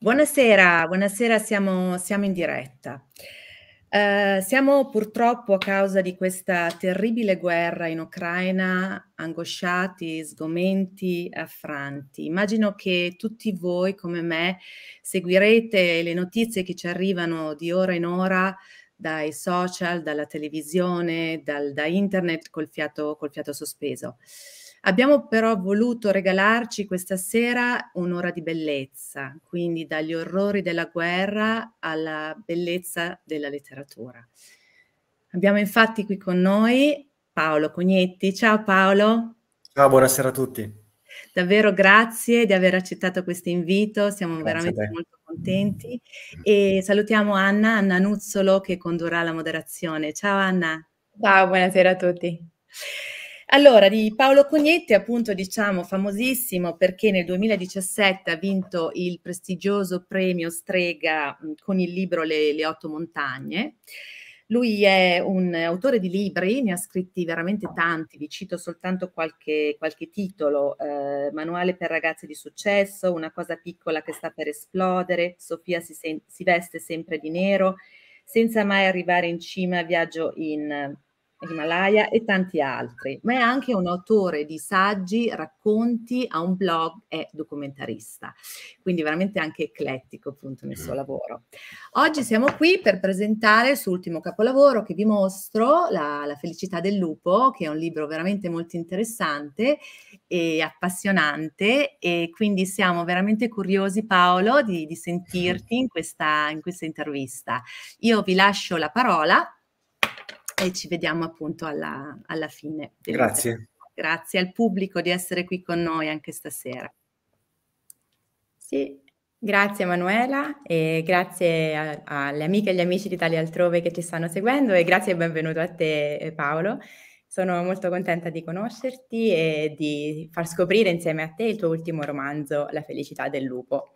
Buonasera, buonasera, siamo, siamo in diretta. Eh, siamo purtroppo a causa di questa terribile guerra in Ucraina angosciati, sgomenti, affranti. Immagino che tutti voi come me seguirete le notizie che ci arrivano di ora in ora dai social, dalla televisione, dal, da internet col fiato, col fiato sospeso. Abbiamo però voluto regalarci questa sera un'ora di bellezza, quindi dagli orrori della guerra alla bellezza della letteratura. Abbiamo infatti qui con noi Paolo Cognetti. Ciao Paolo. Ciao, buonasera a tutti. Davvero grazie di aver accettato questo invito, siamo grazie veramente molto contenti e salutiamo Anna, Anna Nuzzolo che condurrà la moderazione. Ciao Anna. Ciao, buonasera a tutti. Allora, di Paolo Cognetti, appunto, diciamo famosissimo perché nel 2017 ha vinto il prestigioso premio Strega con il libro Le, Le otto montagne. Lui è un autore di libri, ne ha scritti veramente tanti, vi cito soltanto qualche, qualche titolo, eh, Manuale per ragazze di successo, Una cosa piccola che sta per esplodere, Sofia si, si veste sempre di nero, Senza mai arrivare in cima, Viaggio in Himalaya e tanti altri, ma è anche un autore di saggi, racconti, ha un blog, e documentarista, quindi veramente anche eclettico appunto nel suo mm. lavoro. Oggi siamo qui per presentare il suo ultimo capolavoro che vi mostro, La, La felicità del lupo, che è un libro veramente molto interessante e appassionante e quindi siamo veramente curiosi Paolo di, di sentirti in questa, in questa intervista. Io vi lascio la parola e ci vediamo appunto alla, alla fine. Grazie. Grazie al pubblico di essere qui con noi anche stasera. Sì, Grazie Manuela e grazie alle amiche e agli amici di Italia Altrove che ci stanno seguendo e grazie e benvenuto a te eh, Paolo. Sono molto contenta di conoscerti e di far scoprire insieme a te il tuo ultimo romanzo, La felicità del lupo.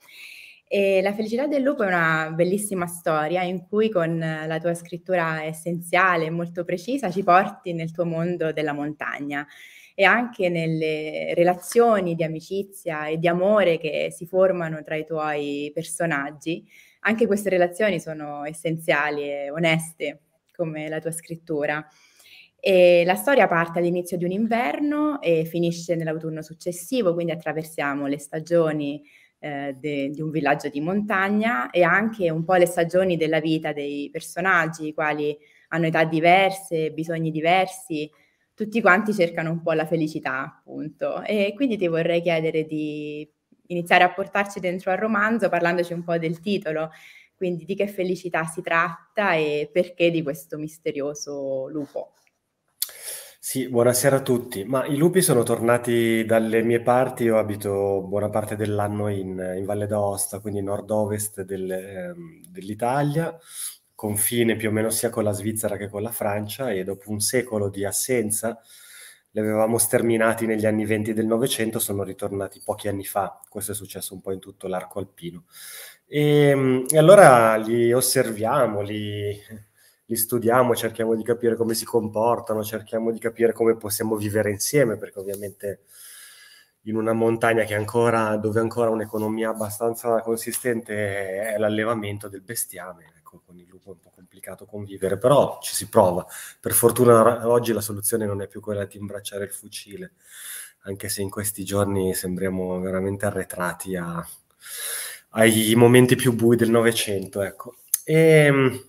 E la felicità del lupo è una bellissima storia in cui con la tua scrittura essenziale e molto precisa ci porti nel tuo mondo della montagna e anche nelle relazioni di amicizia e di amore che si formano tra i tuoi personaggi. Anche queste relazioni sono essenziali e oneste come la tua scrittura. E la storia parte all'inizio di un inverno e finisce nell'autunno successivo, quindi attraversiamo le stagioni eh, de, di un villaggio di montagna e anche un po' le stagioni della vita dei personaggi, i quali hanno età diverse, bisogni diversi, tutti quanti cercano un po' la felicità, appunto. E quindi ti vorrei chiedere di iniziare a portarci dentro al romanzo parlandoci un po' del titolo, quindi di che felicità si tratta e perché di questo misterioso lupo. Sì, buonasera a tutti. Ma i lupi sono tornati dalle mie parti, io abito buona parte dell'anno in, in Valle d'Aosta, quindi nord-ovest del, ehm, dell'Italia, confine più o meno sia con la Svizzera che con la Francia e dopo un secolo di assenza li avevamo sterminati negli anni venti del Novecento, sono ritornati pochi anni fa, questo è successo un po' in tutto l'arco alpino. E, ehm, e allora li osserviamo, li li studiamo, cerchiamo di capire come si comportano, cerchiamo di capire come possiamo vivere insieme, perché ovviamente in una montagna ancora, dove ancora un'economia abbastanza consistente è l'allevamento del bestiame. Ecco, con il lupo è un po' complicato convivere, però ci si prova. Per fortuna oggi la soluzione non è più quella di imbracciare il fucile, anche se in questi giorni sembriamo veramente arretrati a, ai momenti più bui del Novecento. Ecco. E, ehm,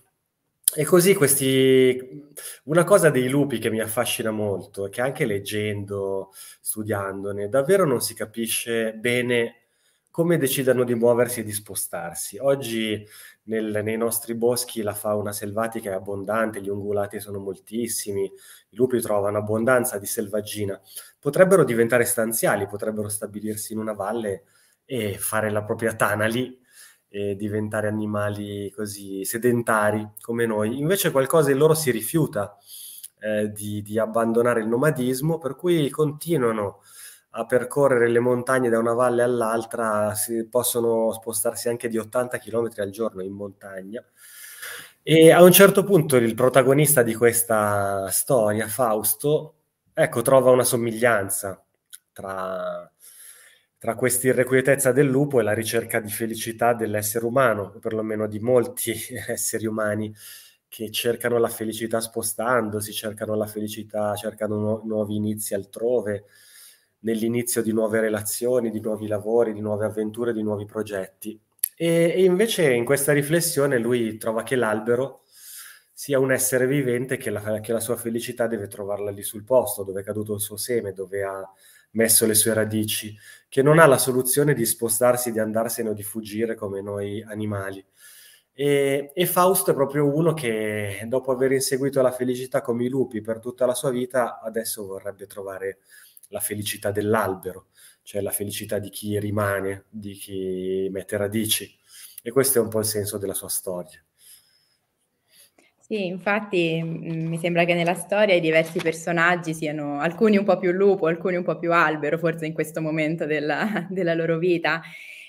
e così questi... Una cosa dei lupi che mi affascina molto che anche leggendo, studiandone, davvero non si capisce bene come decidano di muoversi e di spostarsi. Oggi nel, nei nostri boschi la fauna selvatica è abbondante, gli ungulati sono moltissimi, i lupi trovano abbondanza di selvaggina. Potrebbero diventare stanziali, potrebbero stabilirsi in una valle e fare la propria tana lì e diventare animali così sedentari come noi. Invece qualcosa in loro si rifiuta eh, di, di, abbandonare il nomadismo, per cui continuano a percorrere le montagne da una valle all'altra, si possono spostarsi anche di 80 km al giorno in montagna. E a un certo punto il protagonista di questa storia, Fausto, ecco, trova una somiglianza tra tra questa irrequietezza del lupo e la ricerca di felicità dell'essere umano, perlomeno di molti esseri umani che cercano la felicità spostandosi, cercano la felicità, cercano nu- nuovi inizi altrove, nell'inizio di nuove relazioni, di nuovi lavori, di nuove avventure, di nuovi progetti. E, e invece in questa riflessione lui trova che l'albero sia un essere vivente che la, che la, sua felicità deve trovarla lì sul posto, dove è caduto il suo seme, dove ha messo le sue radici, che non ha la soluzione di spostarsi, di andarsene o di fuggire come noi animali. E, e Fausto è proprio uno che, dopo aver inseguito la felicità come i lupi per tutta la sua vita, adesso vorrebbe trovare la felicità dell'albero, cioè la felicità di chi rimane, di chi mette radici. E questo è un po' il senso della sua storia. Sì, infatti mm, mi sembra che nella storia i diversi personaggi siano alcuni un po' più lupo, alcuni un po' più albero, forse in questo momento della, della loro vita.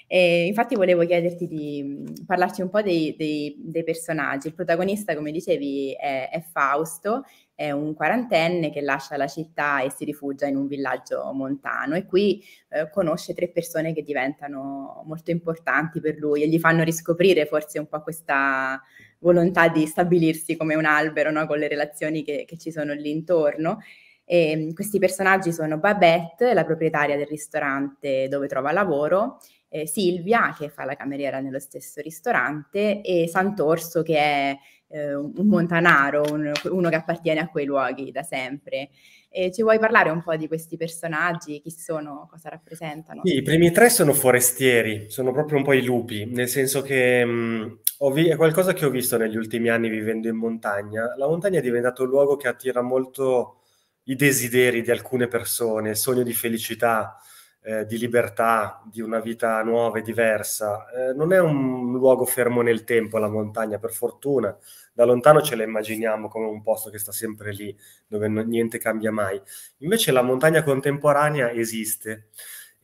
E infatti volevo chiederti di mm, parlarci un po' dei, dei, dei personaggi. Il protagonista, come dicevi, è, è, Fausto, è un quarantenne che lascia la città e si rifugia in un villaggio montano e qui eh, conosce tre persone che diventano molto importanti per lui e gli fanno riscoprire forse un po' questa, volontà di stabilirsi come un albero no? con le relazioni che, che ci sono lì intorno. E ehm, questi personaggi sono Babette, la proprietaria del ristorante dove trova lavoro, eh, Silvia, che fa la cameriera nello stesso ristorante, e Sant'Orso, che è eh, un montanaro, un, uno che appartiene a quei luoghi da sempre. E ci vuoi parlare un po' di questi personaggi? Chi sono? Cosa rappresentano? Sì, I primi tre sono forestieri, sono proprio un po' i lupi, nel senso che mh, vi- è qualcosa che ho visto negli ultimi anni vivendo in montagna. La montagna è diventato un luogo che attira molto i desideri di alcune persone, il sogno di felicità, eh, di libertà, di una vita nuova e diversa. Eh, non è un luogo fermo nel tempo la montagna, per fortuna. Da lontano ce la immaginiamo come un posto che sta sempre lì, dove non- niente cambia mai. Invece la montagna contemporanea esiste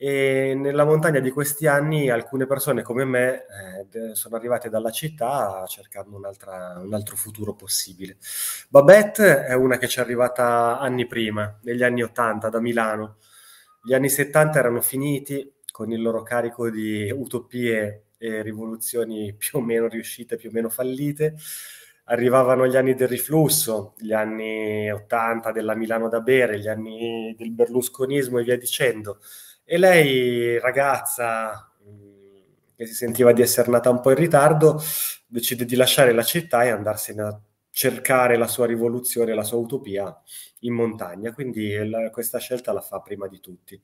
e nella montagna di questi anni alcune persone come me eh, sono arrivate dalla città cercando un altro futuro possibile. Babette è una che ci è arrivata anni prima, negli anni 80 da Milano. Gli anni 70 erano finiti con il loro carico di utopie e rivoluzioni più o meno riuscite, più o meno fallite. Arrivavano gli anni del riflusso, gli anni 80 della Milano da bere, gli anni del berlusconismo e via dicendo e lei, ragazza, mm, che si sentiva di essere nata un po' in ritardo, decide di lasciare la città e andarsene a cercare la sua rivoluzione, la sua utopia in montagna. Quindi la, questa scelta la fa prima di tutti.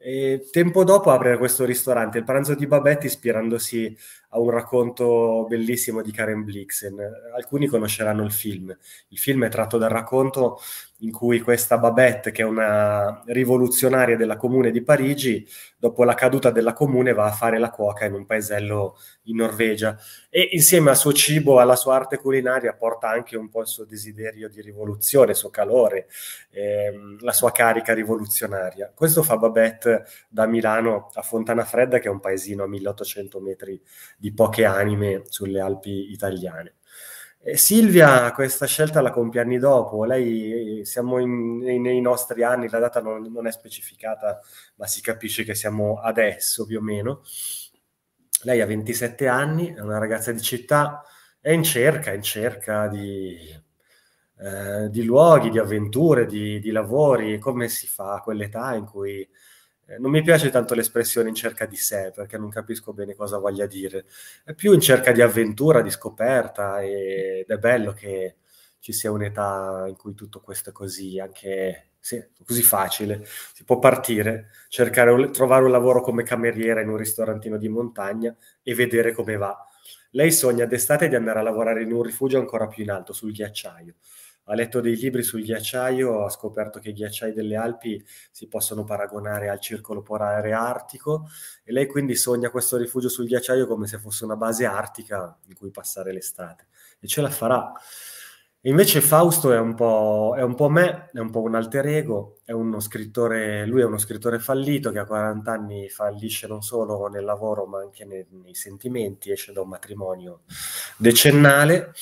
E tempo dopo apre questo ristorante, il pranzo di Babette, ispirandosi a un racconto bellissimo di Karen Blixen. Alcuni conosceranno il film. Il film è tratto dal racconto in cui questa Babette, che è una rivoluzionaria della comune di Parigi, dopo la caduta della comune va a fare la cuoca in un paesello in Norvegia e insieme al suo cibo, alla sua arte culinaria, porta anche un po' il suo desiderio di rivoluzione, il suo calore, ehm, la sua carica rivoluzionaria. Questo fa Babette da Milano a Fontana Fredda, che è un paesino a 1800 metri di poche anime sulle Alpi italiane. Eh, Silvia questa scelta la compie anni dopo, lei siamo in, in, nei nostri anni, la data non, non, è specificata, ma si capisce che siamo adesso più o meno. Lei ha 27 anni, è una ragazza di città, è in cerca, in cerca di, eh, di luoghi, di avventure, di, di lavori, come si fa a quell'età in cui eh, non mi piace tanto l'espressione in cerca di sé, perché non capisco bene cosa voglia dire. È più in cerca di avventura, di scoperta, ed è bello che ci sia un'età in cui tutto questo è così, anche sì, così facile. Si può partire, cercare, trovare un lavoro come cameriera in un ristorantino di montagna e vedere come va. Lei sogna d'estate di andare a lavorare in un rifugio ancora più in alto, sul ghiacciaio ha letto dei libri sul ghiacciaio, ha scoperto che i ghiacciai delle Alpi si possono paragonare al circolo polare artico e lei quindi sogna questo rifugio sul ghiacciaio come se fosse una base artica in cui passare l'estate e ce la farà. invece Fausto è un, è un, po', me, è un po' un alter ego, è uno scrittore, lui è uno scrittore fallito che a 40 anni fallisce non solo nel lavoro ma anche nei, nei sentimenti, esce da un matrimonio decennale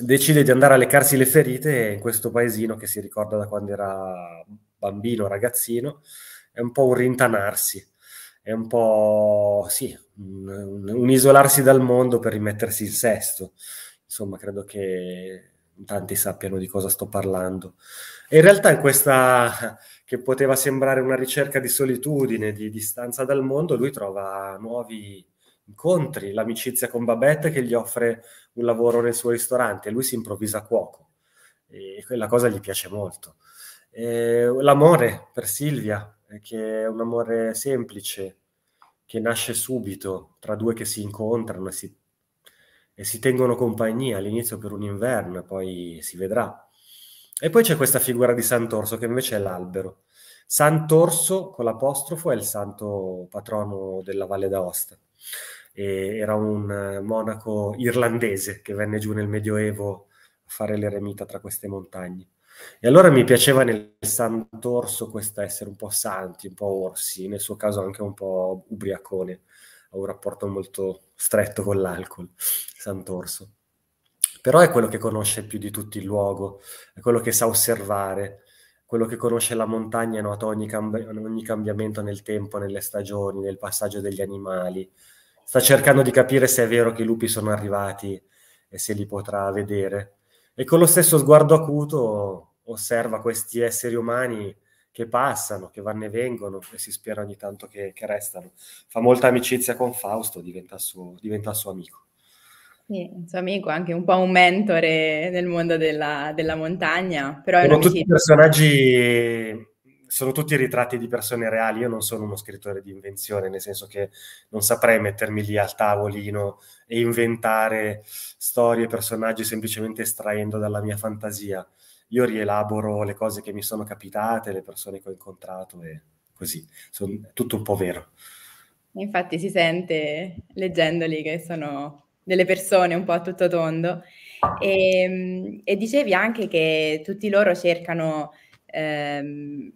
decide di andare a leccarsi le ferite in questo paesino che si ricorda da quando era bambino, ragazzino, è un po' un rintanarsi, è un po' sì, un, un isolarsi dal mondo per rimettersi in sesto. Insomma, credo che tanti sappiano di cosa sto parlando. E in realtà in questa che poteva sembrare una ricerca di solitudine, di distanza dal mondo, lui trova nuovi incontri l'amicizia con Babette che gli offre un lavoro nel suo ristorante e lui si improvvisa cuoco e quella cosa gli piace molto. E eh, l'amore per Silvia, eh, che è un amore semplice, che nasce subito tra due che si incontrano e si, e si tengono compagnia all'inizio per un inverno e poi si vedrà. E poi c'è questa figura di Sant'Orso che invece è l'albero. Sant'Orso con l'apostrofo è il santo patrono della Valle d'Aosta e era un eh, monaco irlandese che venne giù nel Medioevo a fare l'eremita tra queste montagne. E allora mi piaceva nel Sant'Orso questo essere un po' santi, un po' orsi, nel suo caso anche un po' ubriacone, ha un rapporto molto stretto con l'alcol, Sant'Orso. Però è quello che conosce più di tutti il luogo, è quello che sa osservare, quello che conosce la montagna, nota ogni, cambi- ogni cambiamento nel tempo, nelle stagioni, nel passaggio degli animali, sta cercando di capire se è vero che i lupi sono arrivati e se li potrà vedere. E con lo stesso sguardo acuto osserva questi esseri umani che passano, che vanno e vengono e si spera ogni tanto che, che restano. Fa molta amicizia con Fausto, diventa suo, diventa suo amico. Sì, un suo amico, anche un po' un mentore nel mondo della, della montagna. Però Sono tutti personaggi sono tutti ritratti di persone reali, io non sono uno scrittore di invenzione, nel senso che non saprei mettermi lì al tavolino e inventare storie e personaggi semplicemente estraendo dalla mia fantasia. Io rielaboro le cose che mi sono capitate, le persone che ho incontrato e così, sono tutto un po' vero. Infatti si sente leggendoli che sono delle persone un po' a tutto tondo. E, ehm, e dicevi anche che tutti loro cercano ehm,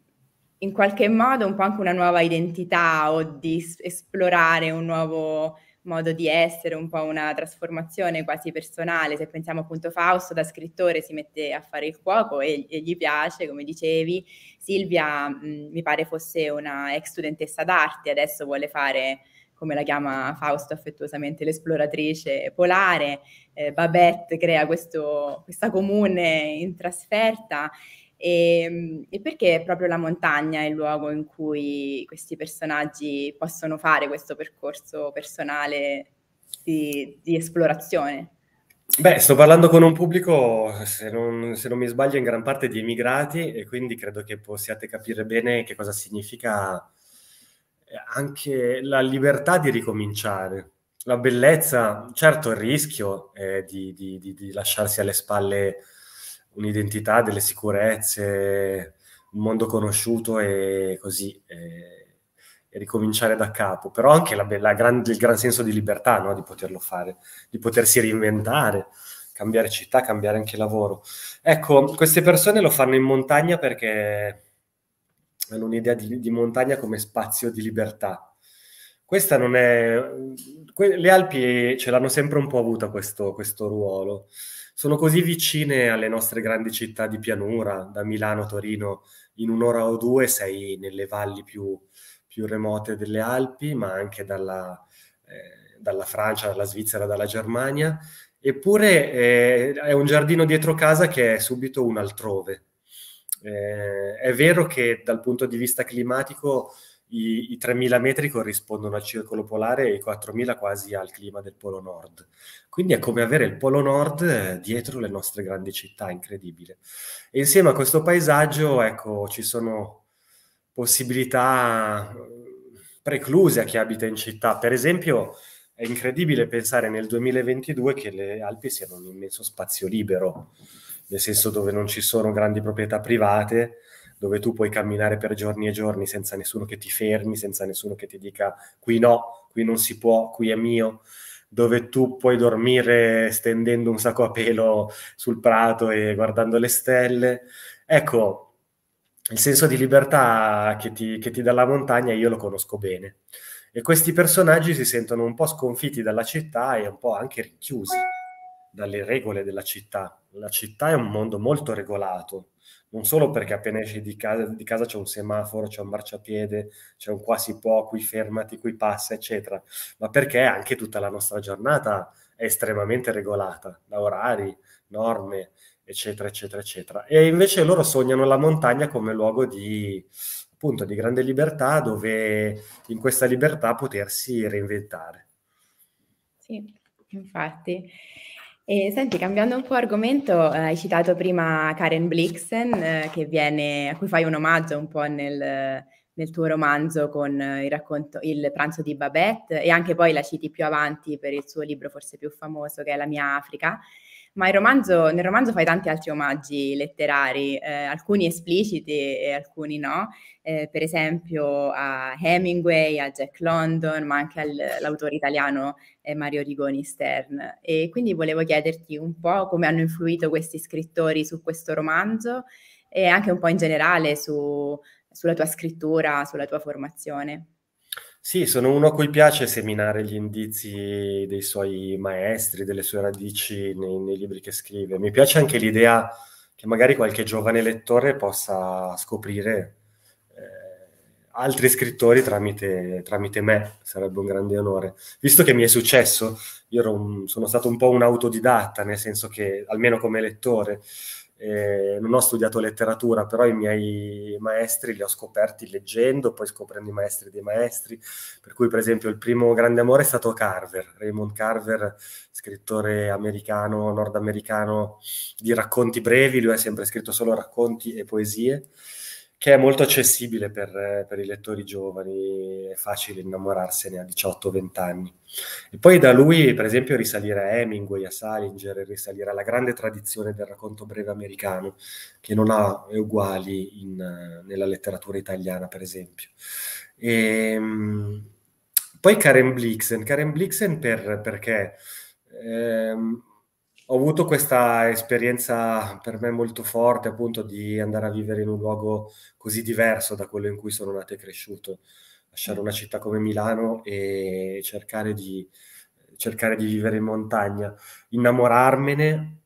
in qualche modo un po' anche una nuova identità o di esplorare un nuovo modo di essere, un po' una trasformazione quasi personale. Se pensiamo appunto Fausto da scrittore si mette a fare il cuoco e, e gli piace, come dicevi. Silvia mh, mi pare fosse una ex studentessa d'arte, adesso vuole fare come la chiama Fausto affettuosamente l'esploratrice polare. Eh, Babette crea questo, questa comune in trasferta e, ehm, e, perché proprio la montagna è il luogo in cui questi personaggi possono fare questo percorso personale di, di esplorazione? Beh, sto parlando con un pubblico, se non, se non, mi sbaglio, in gran parte di emigrati e quindi credo che possiate capire bene che cosa significa eh, anche la libertà di ricominciare, la bellezza, certo il rischio eh, di, di, di lasciarsi alle spalle un'identità, delle sicurezze, un mondo conosciuto e così, e, e ricominciare da capo. Però anche la, la gran, il gran senso di libertà, no? di poterlo fare, di potersi reinventare, cambiare città, cambiare anche lavoro. Ecco, queste persone lo fanno in montagna perché hanno un'idea di, di montagna come spazio di libertà. Questa non è... le Alpi ce l'hanno sempre un po' avuta questo, questo ruolo sono così vicine alle nostre grandi città di pianura, da Milano a Torino in un'ora o due sei nelle valli più, più remote delle Alpi, ma anche dalla, eh, dalla Francia, dalla Svizzera, dalla Germania, eppure eh, è un giardino dietro casa che è subito un altrove. Eh, è vero che dal punto di vista climatico i, i 3.000 metri corrispondono al circolo polare e i 4.000 quasi al clima del Polo Nord. Quindi è come avere il Polo Nord eh, dietro le nostre grandi città, incredibile. E insieme a questo paesaggio, ecco, ci sono possibilità eh, precluse a chi abita in città. Per esempio, è incredibile pensare nel 2022 che le Alpi siano un immenso spazio libero, nel senso dove non ci sono grandi proprietà private, dove tu puoi camminare per giorni e giorni senza nessuno che ti fermi, senza nessuno che ti dica qui no, qui non si può, qui è mio, dove tu puoi dormire stendendo un sacco a pelo sul prato e guardando le stelle. Ecco, il senso di libertà che ti, che ti dà la montagna io lo conosco bene. E questi personaggi si sentono un po' sconfitti dalla città e un po' anche rinchiusi dalle regole della città. La città è un mondo molto regolato, non solo perché appena esci di casa, di casa c'è un semaforo, c'è un marciapiede, c'è un qua si può, qui fermati, qui passa, eccetera, ma perché anche tutta la nostra giornata è estremamente regolata da orari, norme, eccetera, eccetera, eccetera. E invece loro sognano la montagna come luogo di, appunto, di grande libertà, dove in questa libertà potersi reinventare. Sì, infatti. E, senti, cambiando un po' argomento, eh, hai citato prima Karen Blixen, eh, viene, a cui fai un omaggio un po' nel, nel tuo romanzo con eh, il racconto Il pranzo di Babette e anche poi la citi più avanti per il suo libro forse più famoso che è La mia Africa ma romanzo, nel romanzo fai tanti altri omaggi letterari, eh, alcuni espliciti e alcuni no, eh, per esempio a Hemingway, a Jack London, ma anche all'autore italiano eh, Mario Rigoni Stern. E quindi volevo chiederti un po' come hanno influito questi scrittori su questo romanzo e anche un po' in generale su, sulla tua scrittura, sulla tua formazione. Sì, sono uno a cui piace seminare gli indizi dei suoi maestri, delle sue radici nei, nei libri che scrive. Mi piace anche l'idea che magari qualche giovane lettore possa scoprire eh, altri scrittori tramite, tramite, me, sarebbe un grande onore. Visto che mi è successo, io un, sono stato un po' un autodidatta, nel senso che, almeno come lettore, eh, non ho studiato letteratura, però i miei maestri li ho scoperti leggendo, poi scoprendo i maestri dei maestri. Per cui, per esempio, il primo grande amore è stato Carver, Raymond Carver, scrittore americano, nordamericano di racconti brevi. Lui ha sempre scritto solo racconti e poesie che è molto accessibile per, eh, per, i lettori giovani, è facile innamorarsene a 18-20 anni. E poi da lui, per esempio, risalire a Hemingway, a Salinger, risalire alla grande tradizione del racconto breve americano, che non ha uguali in, eh, nella letteratura italiana, per esempio. E, ehm, poi Karen Blixen, Karen Blixen per, perché... Ehm, ho avuto questa esperienza per me molto forte, appunto, di andare a vivere in un luogo così diverso da quello in cui sono nato e cresciuto. Lasciare una città come Milano e cercare di, cercare di vivere in montagna, innamorarmene,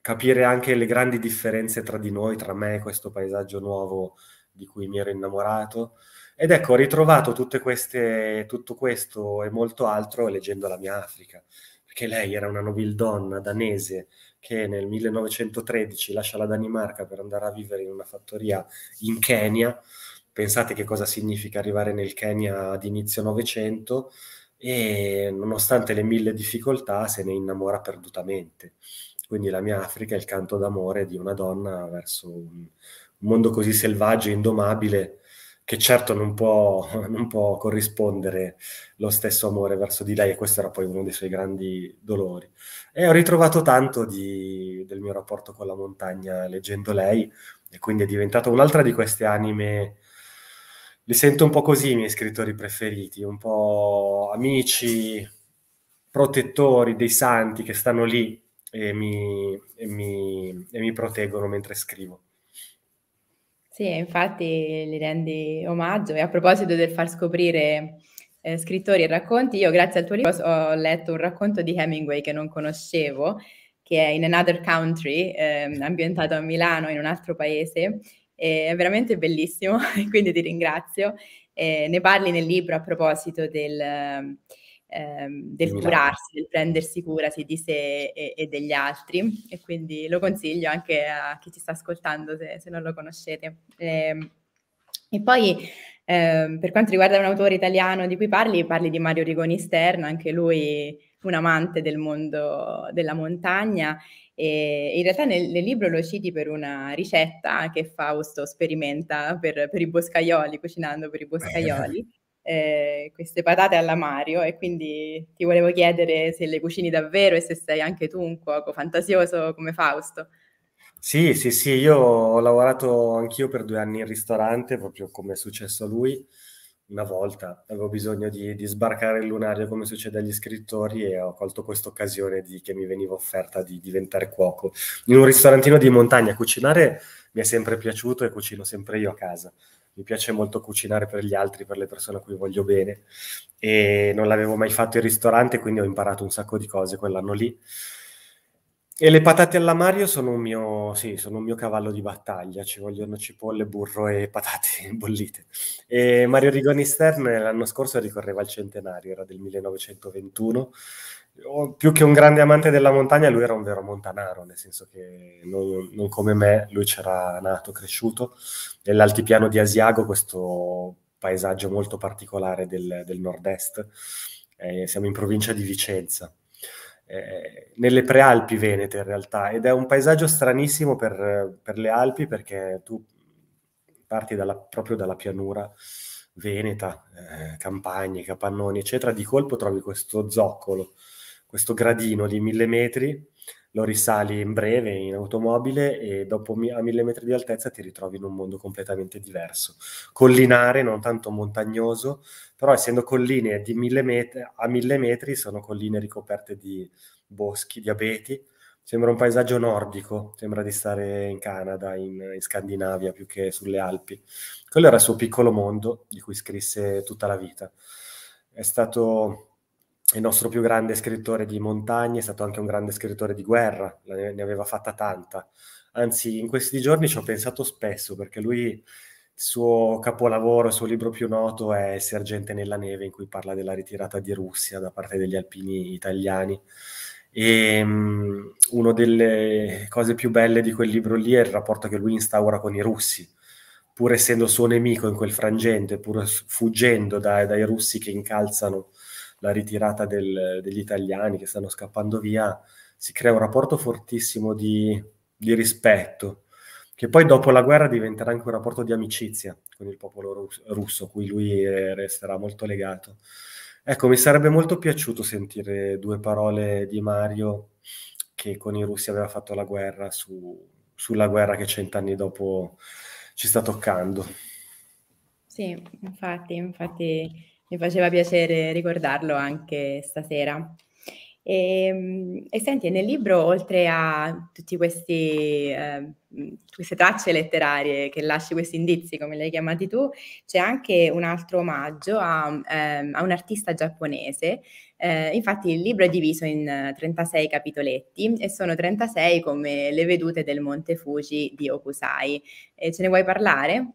capire anche le grandi differenze tra di noi, tra me e questo paesaggio nuovo di cui mi ero innamorato. Ed ecco, ho ritrovato queste, tutto questo e molto altro leggendo la mia Africa perché lei era una nobildonna danese che nel 1913 lascia la Danimarca per andare a vivere in una fattoria in Kenya. Pensate che cosa significa arrivare nel Kenya ad inizio Novecento e nonostante le mille difficoltà se ne innamora perdutamente. Quindi la mia Africa è il canto d'amore di una donna verso un mondo così selvaggio e indomabile che certo non può, non può, corrispondere lo stesso amore verso di lei, e questo era poi uno dei suoi grandi dolori. E ho ritrovato tanto di, del mio rapporto con la montagna leggendo lei, e quindi è diventata un'altra di queste anime. Li sento un po' così i miei scrittori preferiti, un po' amici, protettori dei santi che stanno lì e mi, e mi, e mi proteggono mentre scrivo. Sì, infatti li rendi omaggio e a proposito del far scoprire eh, scrittori e racconti, io grazie al tuo libro ho letto un racconto di Hemingway che non conoscevo, che è In Another Country, eh, ambientato a Milano, in un altro paese, è veramente bellissimo, quindi ti ringrazio. Eh, ne parli nel libro a proposito del Ehm, del esatto. curarsi, del prendersi cura sì, di sé e, e, degli altri e quindi lo consiglio anche a chi ci sta ascoltando se, se non lo conoscete. E, ehm, e poi eh, per quanto riguarda un autore italiano di cui parli, parli di Mario Rigoni Sterna, anche lui un amante del mondo della montagna e in realtà nel, nel, libro lo citi per una ricetta che Fausto sperimenta per, per i boscaioli, cucinando per i eh. boscaioli eh, queste patate alla Mario e quindi ti volevo chiedere se le cucini davvero e se sei anche tu un cuoco fantasioso come Fausto. Sì, sì, sì, io ho lavorato anch'io per due anni in ristorante, proprio come è successo a lui. Una volta avevo bisogno di, di sbarcare il lunario come succede agli scrittori e ho colto questa occasione che mi veniva offerta di diventare cuoco. In un ristorantino di montagna cucinare mi è sempre piaciuto e cucino sempre io a casa mi piace molto cucinare per gli altri, per le persone a cui voglio bene e non l'avevo mai fatto in ristorante, quindi ho imparato un sacco di cose quell'anno lì. E le patate alla Mario sono un mio, sì, sono un mio cavallo di battaglia, ci vogliono cipolle, burro e patate bollite. E Mario Rigoni Stern l'anno scorso ricorreva al centenario, era del 1921 più che un grande amante della montagna, lui era un vero montanaro, nel senso che non, non come me, lui c'era nato, cresciuto, nell'altipiano di Asiago, questo paesaggio molto particolare del, del nord-est. Eh, siamo in provincia di Vicenza, eh, nelle prealpi venete in realtà, ed è un paesaggio stranissimo per, per le Alpi perché tu parti dalla, proprio dalla pianura veneta, eh, campagne, capannoni, eccetera, di colpo trovi questo zoccolo questo gradino di mille metri, lo risali in breve in automobile e dopo a mille metri di altezza ti ritrovi in un mondo completamente diverso. Collinare, non tanto montagnoso, però essendo colline mille met- a mille metri sono colline ricoperte di boschi, di abeti, sembra un paesaggio nordico, sembra di stare in Canada, in, in, Scandinavia più che sulle Alpi. Quello era il suo piccolo mondo di cui scrisse tutta la vita. È stato il nostro più grande scrittore di montagne è stato anche un grande scrittore di guerra, ne aveva fatta tanta. Anzi, in questi giorni ci ho pensato spesso perché lui, il suo capolavoro, il suo libro più noto è sergente nella neve, in cui parla della ritirata di Russia da parte degli alpini italiani. E um, una delle cose più belle di quel libro lì è il rapporto che lui instaura con i russi, pur essendo suo nemico in quel frangente, pur fuggendo da, dai russi che incalzano la ritirata del, degli italiani che stanno scappando via, si crea un rapporto fortissimo di, di rispetto, che poi dopo la guerra diventerà anche un rapporto di amicizia con il popolo russo, cui lui resterà molto legato. Ecco, mi sarebbe molto piaciuto sentire due parole di Mario che con i russi aveva fatto la guerra su, sulla guerra che cent'anni dopo ci sta toccando. Sì, infatti, infatti mi faceva piacere ricordarlo anche stasera. E, ehm, e, senti, nel libro, oltre a tutte eh, queste tracce letterarie che lasci questi indizi, come li hai chiamati tu, c'è anche un altro omaggio a, ehm, a un artista giapponese. Eh, infatti il libro è diviso in 36 eh, capitoletti e sono 36 come le vedute del Monte Fuji di Okusai. Eh, ce ne vuoi parlare?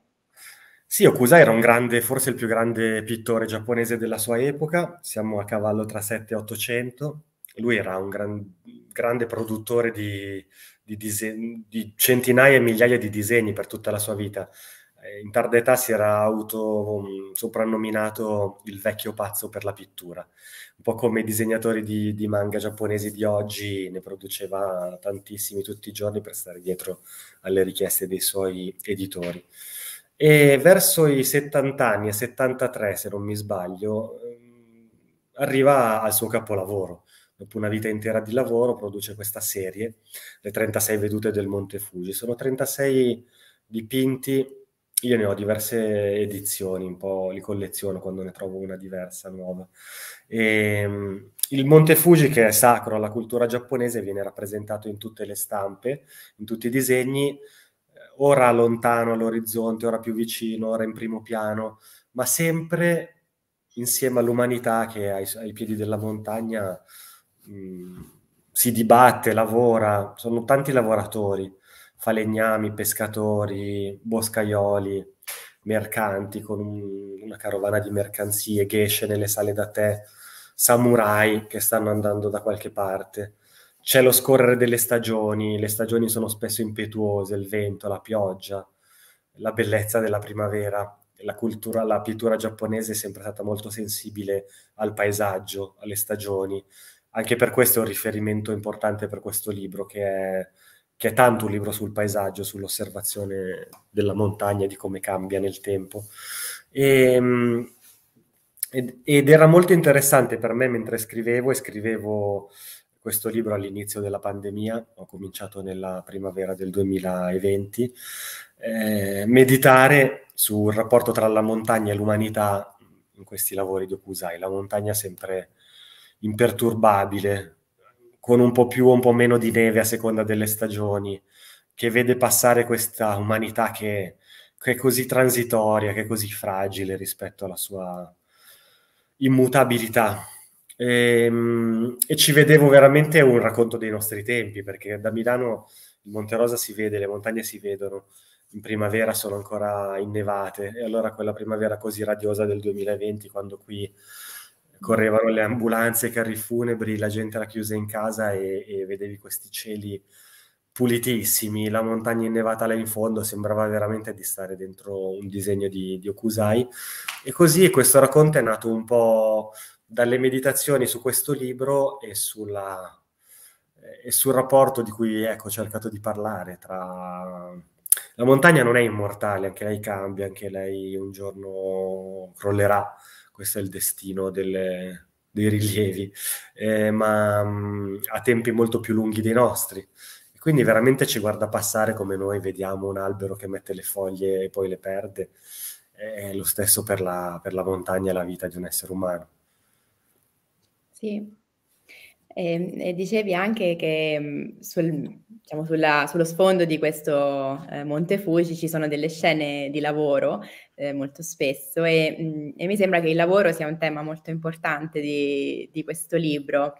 Sì, Okusa era un grande, forse il più grande pittore giapponese della sua epoca, siamo a cavallo tra 7 e 800. Lui era un gran, grande produttore di, di, diseg- di, centinaia e migliaia di disegni per tutta la sua vita. Eh, in tarda età si era auto um, soprannominato il vecchio pazzo per la pittura, un po' come i disegnatori di, di manga giapponesi di oggi, ne produceva tantissimi tutti i giorni per stare dietro alle richieste dei suoi editori. E verso i 70 anni, a 73 se non mi sbaglio, ehm, arriva al suo capolavoro. Dopo una vita intera di lavoro produce questa serie, le 36 vedute del Monte Fuji. Sono 36 dipinti io ne ho diverse edizioni, un po' li colleziono quando ne trovo una diversa, nuova. E, ehm, il Monte Fuji, che è sacro alla cultura giapponese, viene rappresentato in tutte le stampe, in tutti i disegni, ora lontano all'orizzonte, ora più vicino, ora in primo piano, ma sempre insieme all'umanità che ai, ai piedi della montagna mh, mm, si dibatte, lavora, sono tanti lavoratori, falegnami, pescatori, boscaioli, mercanti con un, una carovana di mercanzie, gesce nelle sale da tè, samurai che stanno andando da qualche parte c'è lo scorrere delle stagioni, le stagioni sono spesso impetuose, il vento, la pioggia, la bellezza della primavera. La cultura, la pittura giapponese è sempre stata molto sensibile al paesaggio, alle stagioni. Anche per questo è un riferimento importante per questo libro, che è, che è tanto un libro sul paesaggio, sull'osservazione della montagna, di come cambia nel tempo. E, ehm, ed, ed era molto interessante per me mentre scrivevo e scrivevo questo libro all'inizio della pandemia, ho cominciato nella primavera del 2020, eh, meditare sul rapporto tra la montagna e l'umanità in questi lavori di Okusai, la montagna sempre imperturbabile, con un po' più o un po' meno di neve a seconda delle stagioni, che vede passare questa umanità che, che è così transitoria, che è così fragile rispetto alla sua immutabilità. E, ehm, e, ci vedevo veramente un racconto dei nostri tempi, perché da Milano il Monte Rosa si vede, le montagne si vedono, in primavera sono ancora innevate, e allora quella primavera così radiosa del 2020, quando qui correvano le ambulanze, i carri funebri, la gente era chiusa in casa e, e vedevi questi cieli pulitissimi, la montagna innevata là in fondo, sembrava veramente di stare dentro un disegno di, di Okusai. E così questo racconto è nato un po' dalle meditazioni su questo libro e, sulla, e sul rapporto di cui ecco, ho cercato di parlare tra... La montagna non è immortale, anche lei cambia, anche lei un giorno crollerà, questo è il destino delle, dei rilievi, eh, ma mh, mm, a tempi molto più lunghi dei nostri. E quindi veramente ci guarda passare come noi vediamo un albero che mette le foglie e poi le perde. È lo stesso per la, per la montagna e la vita di un essere umano. Sì. E, ehm, e dicevi anche che mhmm, sul, diciamo, sulla, sullo sfondo di questo eh, Monte Fuji ci sono delle scene di lavoro eh, molto spesso e, mhmm, e, mi sembra che il lavoro sia un tema molto importante di, di questo libro.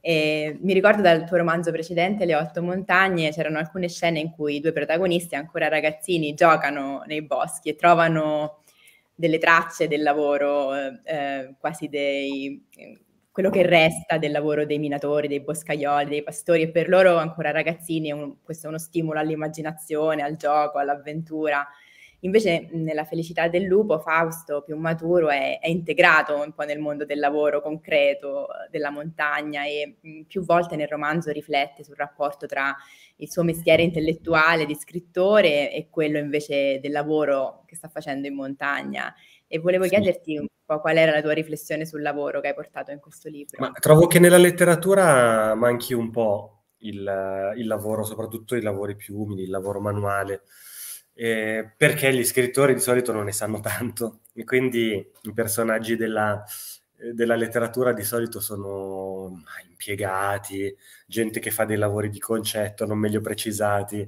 E mi ricordo dal tuo romanzo precedente, Le otto montagne, c'erano alcune scene in cui i due protagonisti, ancora ragazzini, giocano nei boschi e trovano delle tracce del lavoro, eh, quasi dei, quello che resta del lavoro dei minatori, dei boscaioli, dei pastori e per loro ancora ragazzini un, questo è uno stimolo all'immaginazione, al gioco, all'avventura. Invece nella felicità del lupo Fausto più maturo è, è, integrato un po' nel mondo del lavoro concreto eh, della montagna e mh, più volte nel romanzo riflette sul rapporto tra il suo mestiere intellettuale di scrittore e quello invece del lavoro che sta facendo in montagna. E volevo sì. chiederti qual era la tua riflessione sul lavoro che hai portato in questo libro. Ma trovo che nella letteratura manchi un po' il, il lavoro, soprattutto i lavori più umili, il lavoro manuale, eh, perché gli scrittori di solito non ne sanno tanto e quindi i personaggi della, eh, della letteratura di solito sono impiegati, gente che fa dei lavori di concetto non meglio precisati,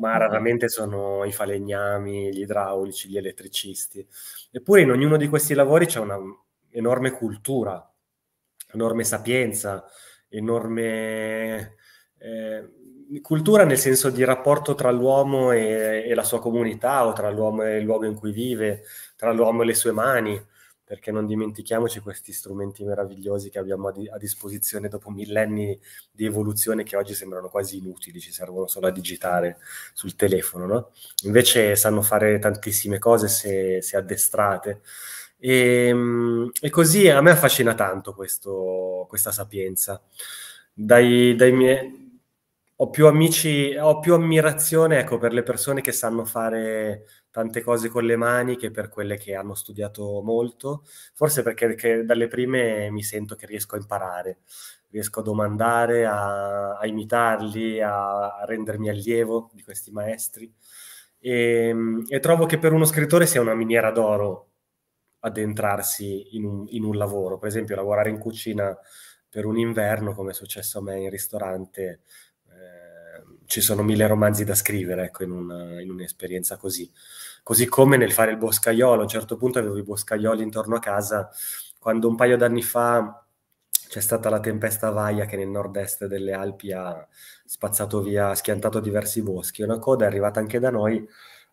ma mm-hmm. raramente sono i falegnami, gli idraulici, gli elettricisti. Eppure in ognuno di questi lavori c'è un'enorme cultura, enorme sapienza, enorme eh, cultura nel senso di rapporto tra l'uomo e, e, la sua comunità o tra l'uomo e il luogo in cui vive, tra l'uomo e le sue mani perché non dimentichiamoci questi strumenti meravigliosi che abbiamo a, di- a, disposizione dopo millenni di evoluzione che oggi sembrano quasi inutili, ci servono solo a digitare sul telefono, no? Invece sanno fare tantissime cose se, se addestrate. E, ehm, e, così a me affascina tanto questo, questa sapienza. Dai, dai mie... ho più amici, ho più ammirazione ecco, per le persone che sanno fare tante cose con le mani che per quelle che hanno studiato molto, forse perché dalle prime mi sento che riesco a imparare, riesco a domandare, a, a imitarli, a, a, rendermi allievo di questi maestri. E, ehm, e, trovo che per uno scrittore sia una miniera d'oro addentrarsi in un, in un lavoro, per esempio lavorare in cucina per un inverno, come è successo a me in ristorante, ci sono mille romanzi da scrivere ecco, in, una, in, un'esperienza così. Così come nel fare il boscaiolo, a un certo punto avevo i boscaioli intorno a casa, quando un paio d'anni fa c'è stata la tempesta Vaia che nel nord-est delle Alpi ha spazzato via, ha schiantato diversi boschi, una coda è arrivata anche da noi,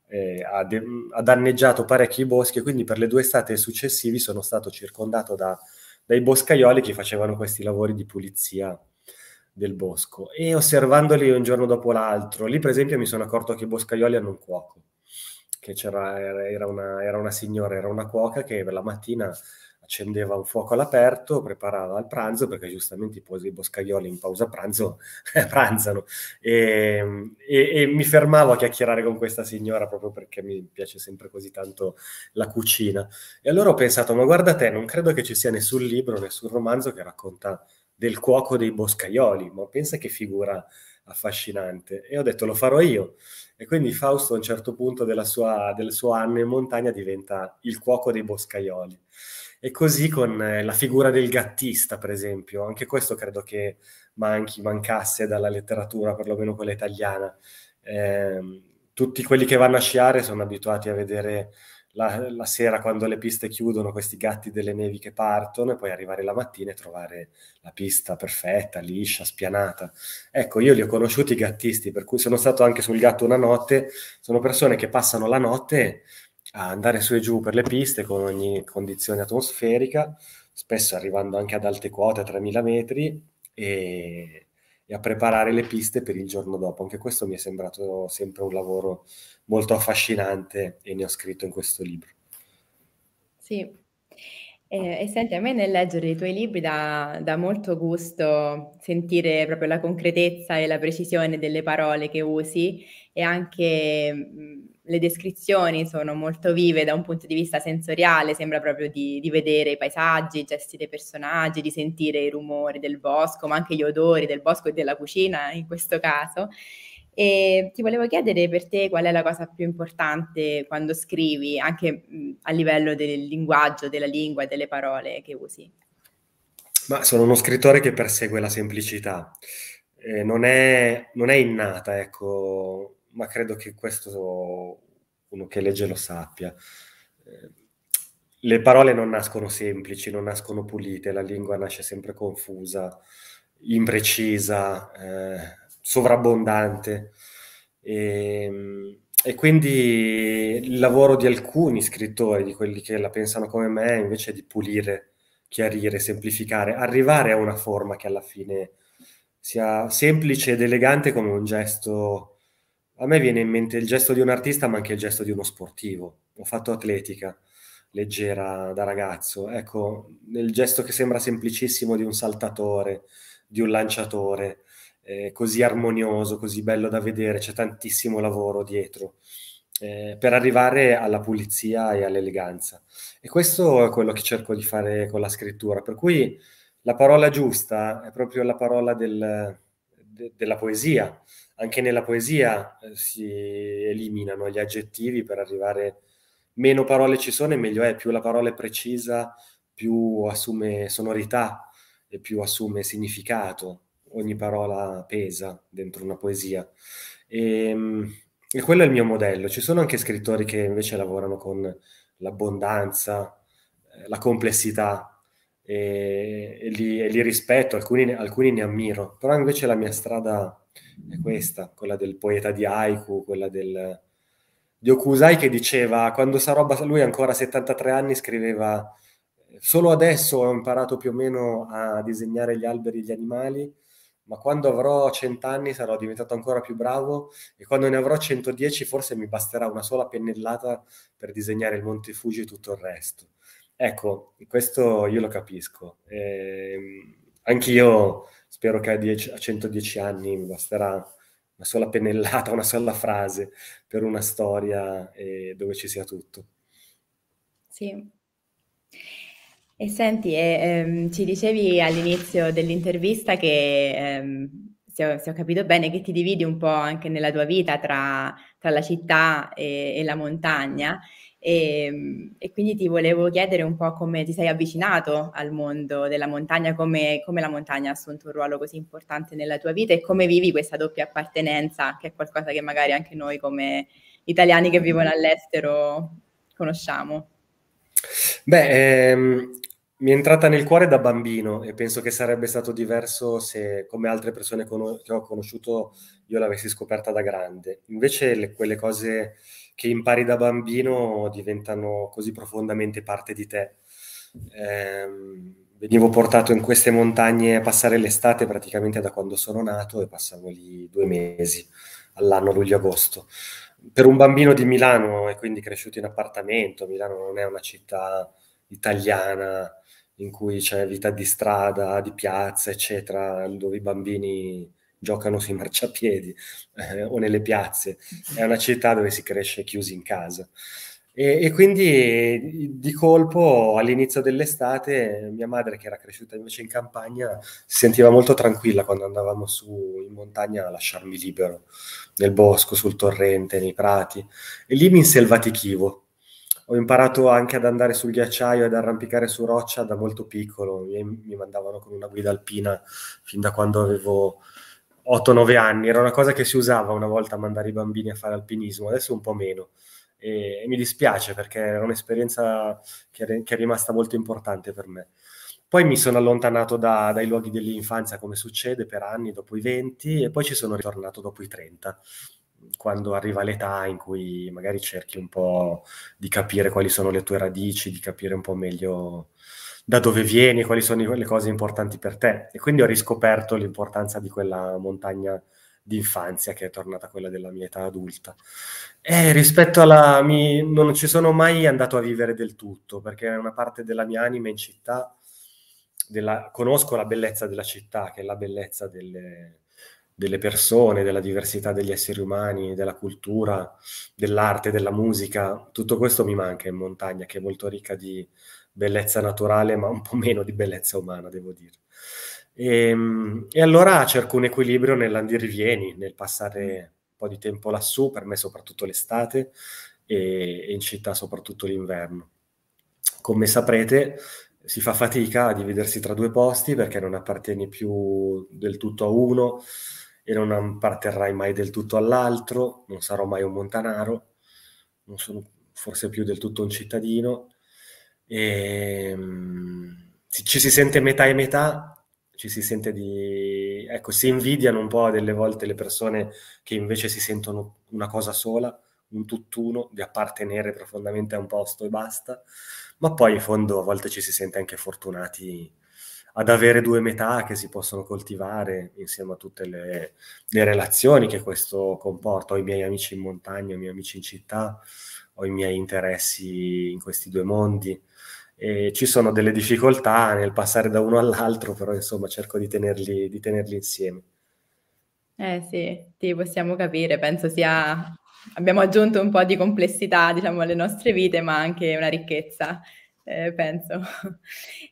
eh, ha, de- ha, danneggiato parecchi boschi, quindi per le due estate successive sono stato circondato da, dai boscaioli che facevano questi lavori di pulizia del bosco e osservandoli un giorno dopo l'altro, lì per esempio mi sono accorto che i boscaioli hanno un cuoco, che c'era, era, una, era una signora, era una cuoca che la mattina accendeva un fuoco all'aperto, preparava il pranzo, perché giustamente i boscaioli in pausa pranzo pranzano. E, ehm, e, e, mi fermavo a chiacchierare con questa signora proprio perché mi piace sempre così tanto la cucina. E allora ho pensato, ma guarda te, non credo che ci sia nessun libro, nessun romanzo che racconta del cuoco dei boscaioli, ma pensa che figura affascinante. E ho detto lo farò io. E quindi Fausto a un certo punto della sua, del suo anno in montagna diventa il cuoco dei boscaioli. E così con eh, la figura del gattista, per esempio, anche questo credo che manchi, mancasse dalla letteratura, perlomeno quella italiana. Eh, tutti quelli che vanno a sciare sono abituati a vedere la, la, sera quando le piste chiudono, questi gatti delle nevi che partono e poi arrivare la mattina e trovare la pista perfetta, liscia, spianata. Ecco, io li ho conosciuti i gattisti, per cui sono stato anche sul gatto una notte, sono persone che passano la notte a andare su e giù per le piste con ogni condizione atmosferica, spesso arrivando anche ad alte quote, a 3000 metri, e e a preparare le piste per il giorno dopo. Anche questo mi è sembrato sempre un lavoro molto affascinante e ne ho scritto in questo libro. Sì. Eh, e senti, a me nel leggere i tuoi libri dà, dà, molto gusto sentire proprio la concretezza e la precisione delle parole che usi e anche mh, mm, le descrizioni sono molto vive da un punto di vista sensoriale, sembra proprio di, di vedere i paesaggi, i gesti dei personaggi, di sentire i rumori del bosco, ma anche gli odori del bosco e della cucina in questo caso. E ti volevo chiedere per te qual è la cosa più importante quando scrivi, anche a livello del linguaggio, della lingua e delle parole che usi. Ma sono uno scrittore che persegue la semplicità. Eh, non, è, non, è, innata, ecco, ma credo che questo uno che legge lo sappia. Eh, le parole non nascono semplici, non nascono pulite, la lingua nasce sempre confusa, imprecisa, eh, sovrabbondante. E, ehm, e quindi il lavoro di alcuni scrittori, di quelli che la pensano come me, invece è di pulire, chiarire, semplificare, arrivare a una forma che alla fine sia semplice ed elegante come un gesto a me viene in mente il gesto di un artista, ma anche il gesto di uno sportivo. Ho fatto atletica leggera da ragazzo. Ecco, nel gesto che sembra semplicissimo di un saltatore, di un lanciatore, eh, così armonioso, così bello da vedere, c'è tantissimo lavoro dietro. Eh, per arrivare alla pulizia e all'eleganza. E questo è quello che cerco di fare con la scrittura. Per cui la parola giusta è proprio la parola del, de, della poesia, anche nella poesia eh, si eliminano gli aggettivi per arrivare, meno parole ci sono e meglio è, più la parola è precisa, più assume sonorità e più assume significato, ogni parola pesa dentro una poesia. E, ehm, e quello è il mio modello. Ci sono anche scrittori che invece lavorano con l'abbondanza, eh, la complessità e, e, li, e li rispetto, alcuni, alcuni ne ammiro, però invece la mia strada è questa, quella del poeta di haiku, quella del, di Okusai che diceva, quando sa lui ancora a 73 anni scriveva, solo adesso ho imparato più o meno a disegnare gli alberi e gli animali, ma quando avrò 100 anni sarò diventato ancora più bravo e quando ne avrò 110 forse mi basterà una sola pennellata per disegnare il Monte Fuji e tutto il resto. Ecco, questo io lo capisco. Ehm, Anch'io spero che a, 10, a 110 anni mi basterà una sola pennellata, una sola frase per una storia eh, dove ci sia tutto. Sì. E senti, eh, ehm, ci dicevi all'inizio dell'intervista che, ehm, se, ho, se ho, capito bene, che ti dividi un po' anche nella tua vita tra, tra la città e, e la montagna. E, ehm, e, quindi ti volevo chiedere un po' come ti sei avvicinato al mondo della montagna, come, come, la montagna ha assunto un ruolo così importante nella tua vita e come vivi questa doppia appartenenza, che è qualcosa che magari anche noi come italiani che vivono all'estero conosciamo. Beh, ehm, mi è entrata nel cuore da bambino e penso che sarebbe stato diverso se, come altre persone con- che ho conosciuto, io l'avessi scoperta da grande. Invece le, quelle cose che impari da bambino diventano così profondamente parte di te. Eh, venivo portato in queste montagne a passare l'estate praticamente da quando sono nato e passavo lì due mesi all'anno luglio-agosto. Per un bambino di Milano e quindi cresciuto in appartamento, Milano non è una città italiana in cui c'è vita di strada, di piazza, eccetera, dove i bambini giocano sui marciapiedi eh, o nelle piazze, è una città dove si cresce chiusi in casa. E, e, quindi di colpo all'inizio dell'estate mia madre, che era cresciuta invece in campagna, si sentiva molto tranquilla quando andavamo su in montagna a lasciarmi libero, nel bosco, sul torrente, nei prati. E lì mi inselvatichivo. Ho imparato anche ad andare sul ghiacciaio e ad arrampicare su roccia da molto piccolo. Mi, mi mandavano con una guida alpina fin da quando avevo 8-9 anni, era una cosa che si usava una volta a mandare i bambini a fare alpinismo, adesso un po' meno. E, e mi dispiace perché era un'esperienza che, che, è rimasta molto importante per me. Poi mi sono allontanato da, dai luoghi dell'infanzia, come succede, per anni dopo i 20 e poi ci sono ritornato dopo i 30 quando arriva l'età in cui magari cerchi un po' di capire quali sono le tue radici, di capire un po' meglio da dove vieni, quali sono le cose importanti per te. E quindi ho riscoperto l'importanza di quella montagna d'infanzia che è tornata quella della mia età adulta. E rispetto alla mia, non ci sono mai andato a vivere del tutto, perché è una parte della mia anima in città, della, conosco la bellezza della città, che è la bellezza delle, delle persone, della diversità degli esseri umani, della cultura, dell'arte, della musica. Tutto questo mi manca in montagna, che è molto ricca di bellezza naturale, ma un po' meno di bellezza umana, devo dire. E, ehm, e allora cerco un equilibrio nell'andirivieni, nel passare un po' di tempo lassù, per me soprattutto l'estate e, e in città soprattutto l'inverno. Come saprete, si fa fatica a dividersi tra due posti perché non appartieni più del tutto a uno e non apparterrai mai del tutto all'altro, non sarò mai un montanaro, non sono forse più del tutto un cittadino e, ehm, ci si sente metà e metà, ci si sente di... Ecco, si invidiano un po' delle volte le persone che invece si sentono una cosa sola, un tutt'uno, di appartenere profondamente a un posto e basta, ma poi in fondo a volte ci si sente anche fortunati ad avere due metà che si possono coltivare insieme a tutte le, le relazioni che questo comporta. Ho i miei amici in montagna, ho i miei amici in città, ho i miei interessi in questi due mondi e ci sono delle difficoltà nel passare da uno all'altro, però insomma cerco di tenerli, di tenerli insieme. Eh sì, sì, possiamo capire, penso sia... Abbiamo aggiunto un po' di complessità, diciamo, alle nostre vite, ma anche una ricchezza. Eh, penso.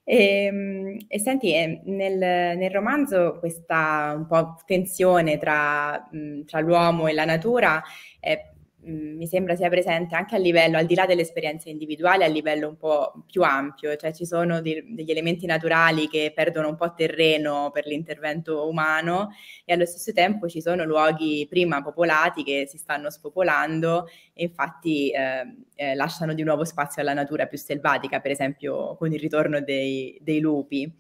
E, ehm, e senti, eh, nel, nel, romanzo questa un po' tensione tra, tra l'uomo e la natura è, Mhmm, mi sembra sia presente anche a livello, al di là dell'esperienza individuale, a livello un po' più ampio, cioè ci sono di, degli elementi naturali che perdono un po' terreno per l'intervento umano e allo stesso tempo ci sono luoghi prima popolati che si stanno spopolando e infatti eh, eh, lasciano di nuovo spazio alla natura più selvatica, per esempio con il ritorno dei, dei lupi.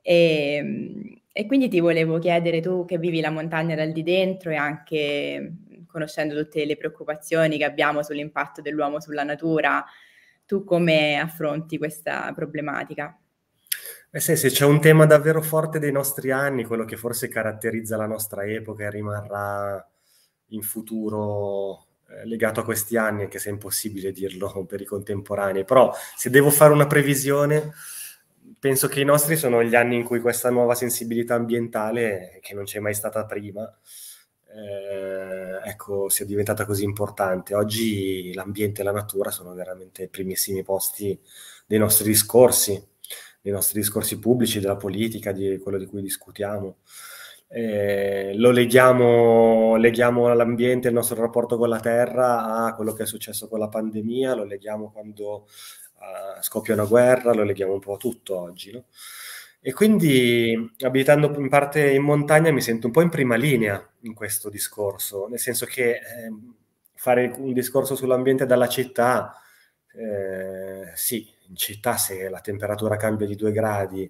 E, ehm, e quindi ti volevo chiedere tu che vivi la montagna dal di dentro e anche conoscendo tutte le preoccupazioni che abbiamo sull'impatto dell'uomo sulla natura, tu come affronti questa problematica? Eh sì, sì, c'è un tema davvero forte dei nostri anni, quello che forse caratterizza la nostra epoca e rimarrà in futuro eh, legato a questi anni, anche se è impossibile dirlo per i contemporanei. Però se devo fare una previsione, penso che i nostri sono gli anni in cui questa nuova sensibilità ambientale, che non c'è mai stata prima, eh, ecco, sia diventata così importante. Oggi l'ambiente e la natura sono veramente i primissimi posti dei nostri discorsi, dei nostri discorsi pubblici, della politica, di quello di cui discutiamo. Eh, lo leghiamo, leghiamo all'ambiente, il nostro rapporto con la terra, a quello che è successo con la pandemia, lo leghiamo quando uh, scoppia una guerra, lo leghiamo un po' a tutto oggi. No? E quindi abitando in parte in montagna mi sento un po' in prima linea in questo discorso, nel senso che eh, fare un discorso sull'ambiente dalla città, eh, sì, in città se la temperatura cambia di due gradi,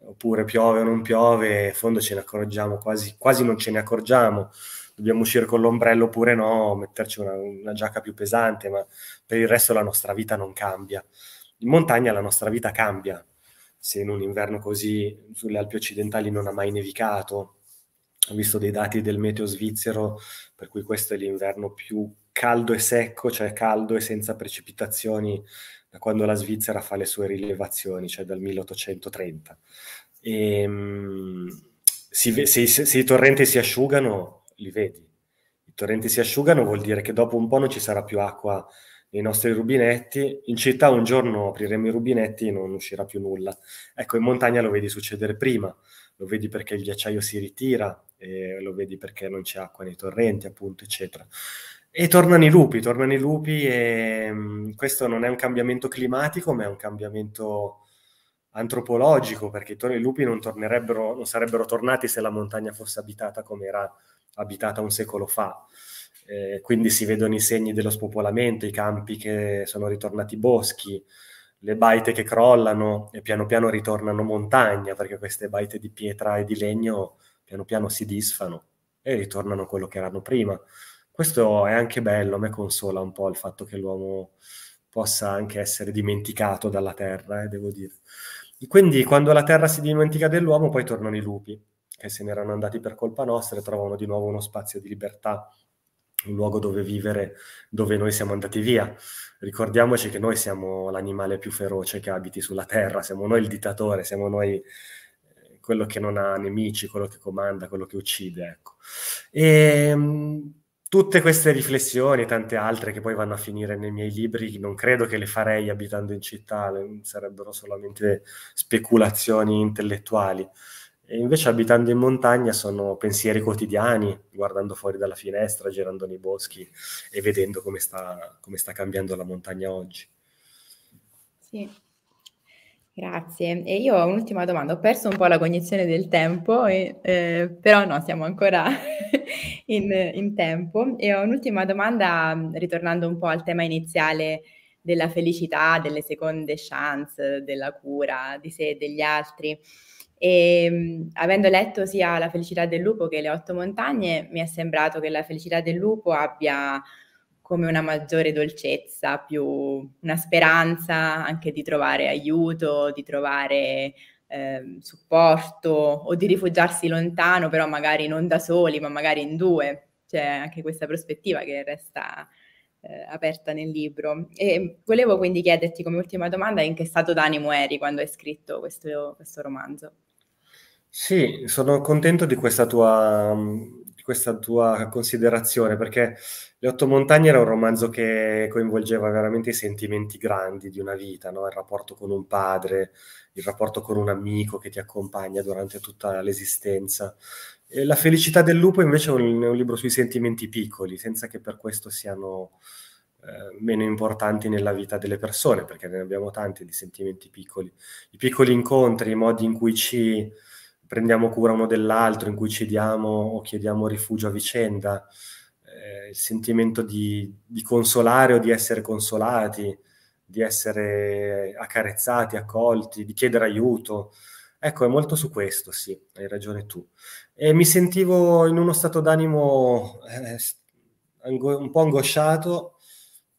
oppure piove o non piove, in fondo ce ne accorgiamo quasi, quasi non ce ne accorgiamo. Dobbiamo uscire con l'ombrello oppure no, metterci una, una, giacca più pesante, ma per il resto la nostra vita non cambia. In montagna la nostra vita cambia, se in un inverno così sulle Alpi occidentali non ha mai nevicato. Ho visto dei dati del meteo svizzero, per cui questo è l'inverno più caldo e secco, cioè caldo e senza precipitazioni, da quando la Svizzera fa le sue rilevazioni, cioè dal 1830. E, ehm, se, se, se i torrenti si asciugano, li vedi. I torrenti si asciugano vuol dire che dopo un po' non ci sarà più acqua i nostri rubinetti. In città un giorno apriremo i rubinetti e non uscirà più nulla. Ecco, in montagna lo vedi succedere prima, lo vedi perché il ghiacciaio si ritira, lo vedi perché non c'è acqua nei torrenti, appunto, eccetera. E tornano i lupi, tornano i lupi e mh, mm, questo non è un cambiamento climatico, ma è un cambiamento antropologico, perché i lupi non, non sarebbero tornati se la montagna fosse abitata come era abitata un secolo fa eh, quindi si vedono i segni dello spopolamento, i campi che sono ritornati boschi, le baite che crollano e piano piano ritornano montagna, perché queste baite di pietra e di legno piano piano si disfano e ritornano quello che erano prima. Questo è anche bello, a me consola un po' il fatto che l'uomo possa anche essere dimenticato dalla terra, eh, devo dire. E quindi quando la terra si dimentica dell'uomo, poi tornano i lupi, che se ne erano andati per colpa nostra e trovano di nuovo uno spazio di libertà un luogo dove vivere, dove noi siamo andati via. Ricordiamoci che noi siamo l'animale più feroce che abiti sulla terra, siamo noi il dittatore, siamo noi eh, quello che non ha nemici, quello che comanda, quello che uccide. Ecco. E, ehm, tutte queste riflessioni e tante altre che poi vanno a finire nei miei libri, non credo che le farei abitando in città, sarebbero solamente speculazioni intellettuali. E invece abitando in montagna sono pensieri quotidiani, guardando fuori dalla finestra, girando nei boschi e vedendo come sta, come sta cambiando la montagna oggi. Sì, Grazie. E io ho un'ultima domanda. Ho perso un po' la cognizione del tempo, e, eh, però no, siamo ancora in, in, tempo. E ho un'ultima domanda, ritornando un po' al tema iniziale della felicità, delle seconde chance, della cura di sé e degli altri. E, ehm, avendo letto sia La felicità del lupo che Le otto montagne, mi è sembrato che La felicità del lupo abbia come una maggiore dolcezza, più una speranza anche di trovare aiuto, di trovare eh, supporto o di rifugiarsi lontano, però magari non da soli, ma magari in due. C'è anche questa prospettiva che resta eh, aperta nel libro. E volevo quindi chiederti come ultima domanda in che stato d'animo eri quando hai scritto questo, questo romanzo. Sì, sono contento di questa tua, mm, di questa tua considerazione perché Le otto montagne era un romanzo che coinvolgeva veramente i sentimenti grandi di una vita, no? Il rapporto con un padre, il rapporto con un amico che ti accompagna durante tutta l'esistenza. E La felicità del lupo invece è un, è un libro sui sentimenti piccoli, senza che per questo siano eh, meno importanti nella vita delle persone, perché ne abbiamo tanti di sentimenti piccoli. I piccoli incontri, i modi in cui ci prendiamo cura uno dell'altro, in cui cediamo o chiediamo rifugio a vicenda, eh, il sentimento di, di, consolare o di essere consolati, di essere accarezzati, accolti, di chiedere aiuto. Ecco, è molto su questo, sì, hai ragione tu. E mi sentivo in uno stato d'animo eh, ango- un po' angosciato.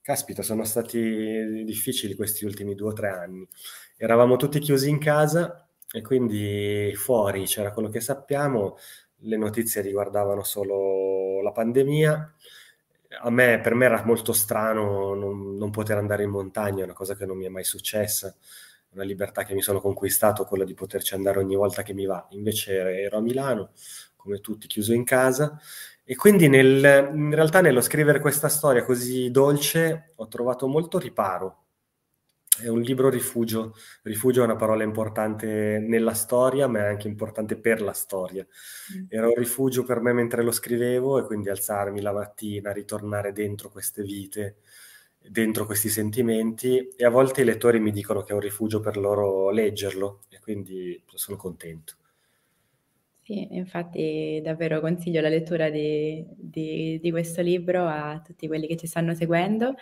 Caspita, sono stati difficili questi ultimi due o tre anni. Eravamo tutti chiusi in casa e quindi fuori c'era quello che sappiamo, le notizie riguardavano solo la pandemia. A me, per me era molto strano non, non poter andare in montagna, una cosa che non mi è mai successa una libertà che mi sono conquistato, quella di poterci andare ogni volta che mi va. Invece ero a Milano, come tutti, chiuso in casa. E quindi nel, in realtà nello scrivere questa storia così dolce ho trovato molto riparo è un libro rifugio. Rifugio è una parola importante nella storia, ma è anche importante per la storia. Mm. Era un rifugio per me mentre lo scrivevo e quindi alzarmi la mattina, ritornare dentro queste vite, dentro questi sentimenti e a volte i lettori mi dicono che è un rifugio per loro leggerlo e quindi sono contento. Sì, infatti davvero consiglio la lettura di, di, di questo libro a tutti quelli che ci stanno seguendo.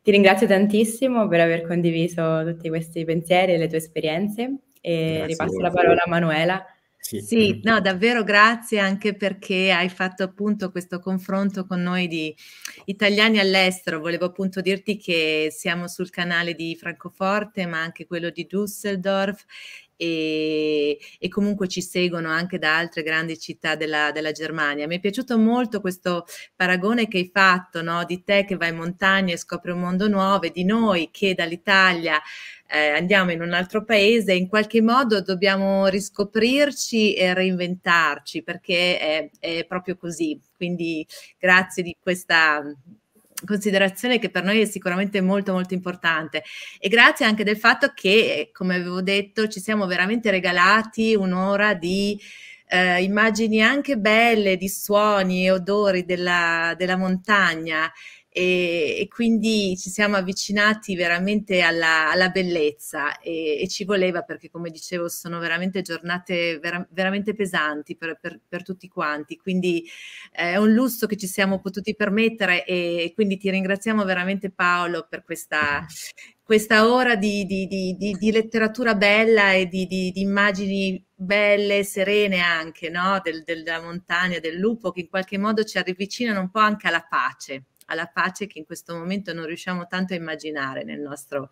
Ti ringrazio tantissimo per aver condiviso tutti questi pensieri e le tue esperienze e Grazie ripasso la parola a Manuela. Sì. sì. no, davvero grazie anche perché hai fatto appunto questo confronto con noi di italiani all'estero. Volevo appunto dirti che siamo sul canale di Francoforte, ma anche quello di Düsseldorf e, e, comunque ci seguono anche da altre grandi città della, della, Germania. Mi è piaciuto molto questo paragone che hai fatto no? di te che vai in montagna e scopri un mondo nuovo e di noi che dall'Italia eh, andiamo in un altro paese, in qualche modo dobbiamo riscoprirci e reinventarci perché è, è proprio così. Quindi grazie di questa considerazione che per noi è sicuramente molto molto importante e grazie anche del fatto che, come avevo detto, ci siamo veramente regalati un'ora di eh, immagini anche belle, di suoni e odori della, della montagna e, e quindi ci siamo avvicinati veramente alla, alla bellezza e, e, ci voleva perché come dicevo sono veramente giornate vera, veramente pesanti per, per, per, tutti quanti, quindi eh, è un lusso che ci siamo potuti permettere e, e quindi ti ringraziamo veramente Paolo per questa, questa ora di, di, di, di, letteratura bella e di, immagini belle, e serene anche, no? del, del, della montagna, del lupo, che in qualche modo ci avvicinano un po' anche alla pace alla pace che in questo momento non riusciamo tanto a immaginare nel nostro,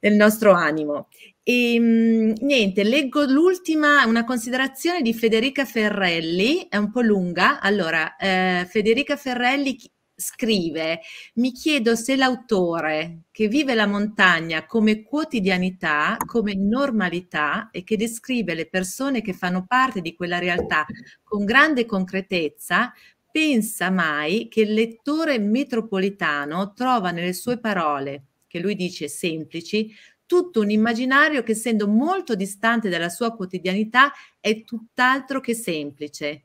nel nostro animo. E, ehm, niente, leggo l'ultima, una considerazione di Federica Ferrelli, è un po' lunga. Allora, eh, Federica Ferrelli scrive, mi chiedo se l'autore che vive la montagna come quotidianità, come normalità e che descrive le persone che fanno parte di quella realtà con grande concretezza, pensa mai che il lettore metropolitano trova nelle sue parole, che lui dice semplici, tutto un immaginario che essendo molto distante dalla sua quotidianità è tutt'altro che semplice.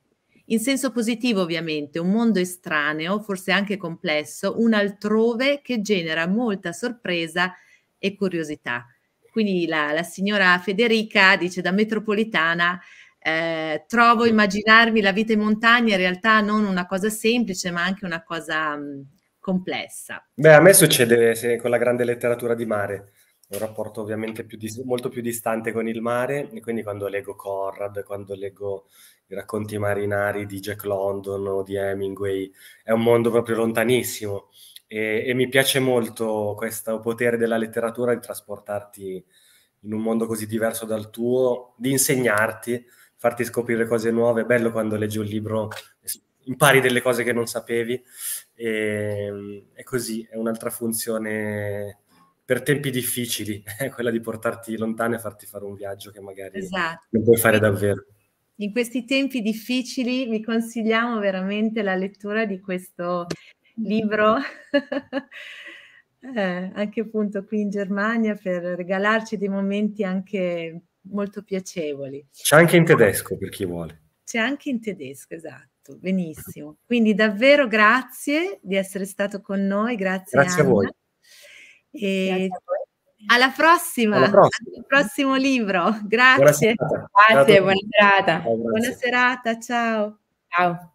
In senso positivo ovviamente, un mondo estraneo, forse anche complesso, un altrove che genera molta sorpresa e curiosità. Quindi la, la signora Federica dice da metropolitana eh, trovo immaginarmi la vita in montagna in realtà non una cosa semplice, ma anche una cosa mh, mm, complessa. Beh, a me succede se, con la grande letteratura di mare un rapporto ovviamente più dis- molto più distante con il mare e quindi quando leggo Conrad, quando leggo i racconti marinari di Jack London o di Hemingway, è un mondo proprio lontanissimo e, e mi piace molto questo potere della letteratura di trasportarti in un mondo così diverso dal tuo, di insegnarti farti scoprire cose nuove. È bello quando leggi un libro, impari delle cose che non sapevi e, ehm, e così è un'altra funzione per tempi difficili, quella di portarti lontano e farti fare un viaggio che magari esatto. non puoi fare davvero. In questi tempi difficili vi consigliamo veramente la lettura di questo libro. eh, anche appunto qui in Germania per regalarci dei momenti anche molto piacevoli. C'è anche in tedesco per chi vuole. C'è anche in tedesco, esatto, benissimo. Quindi davvero grazie di essere stato con noi, grazie. Grazie Anna. a voi. E grazie a voi. Alla prossima, alla prossima, al prossimo libro. Grazie. Buona serata. Grazie, buona serata. Buona serata, ciao. Ciao.